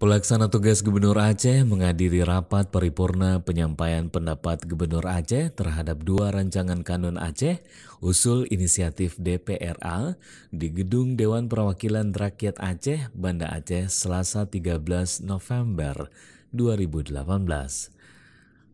Pelaksana tugas Gubernur Aceh menghadiri rapat paripurna penyampaian pendapat Gubernur Aceh terhadap dua rancangan kanun Aceh usul inisiatif DPRA di Gedung Dewan Perwakilan Rakyat Aceh, Banda Aceh, Selasa 13 November 2018.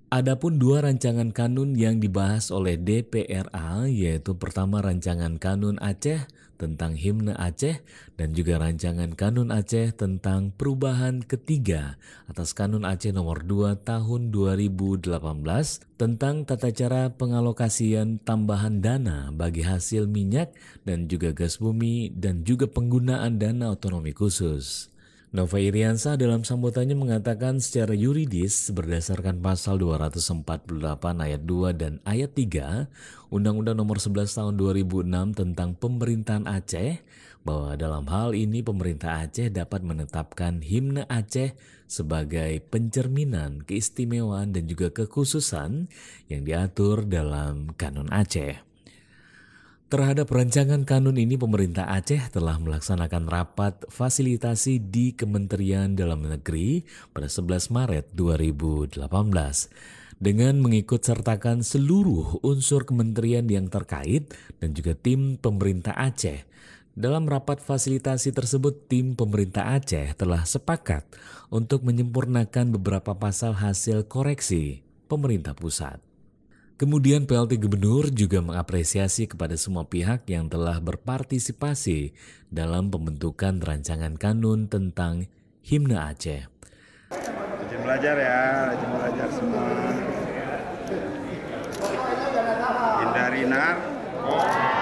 Adapun dua rancangan kanun yang dibahas oleh DPRA yaitu pertama rancangan kanun Aceh tentang himne Aceh dan juga rancangan kanun Aceh tentang perubahan ketiga atas kanun Aceh nomor 2 tahun 2018 tentang tata cara pengalokasian tambahan dana bagi hasil minyak dan juga gas bumi dan juga penggunaan dana otonomi khusus. Nova Iriansa dalam sambutannya mengatakan secara yuridis berdasarkan pasal 248 ayat 2 dan ayat 3 Undang-Undang nomor 11 tahun 2006 tentang pemerintahan Aceh bahwa dalam hal ini pemerintah Aceh dapat menetapkan himne Aceh sebagai pencerminan keistimewaan dan juga kekhususan yang diatur dalam Kanun Aceh. Terhadap rancangan kanun ini, pemerintah Aceh telah melaksanakan rapat fasilitasi di Kementerian Dalam Negeri pada 11 Maret 2018 dengan mengikut sertakan seluruh unsur kementerian yang terkait dan juga tim pemerintah Aceh. Dalam rapat fasilitasi tersebut, tim pemerintah Aceh telah sepakat untuk menyempurnakan beberapa pasal hasil koreksi pemerintah pusat. Kemudian PLT Gubernur juga mengapresiasi kepada semua pihak yang telah berpartisipasi dalam pembentukan rancangan kanun tentang Himne Aceh. Rajin belajar ya, rajin belajar semua. Hindari nar.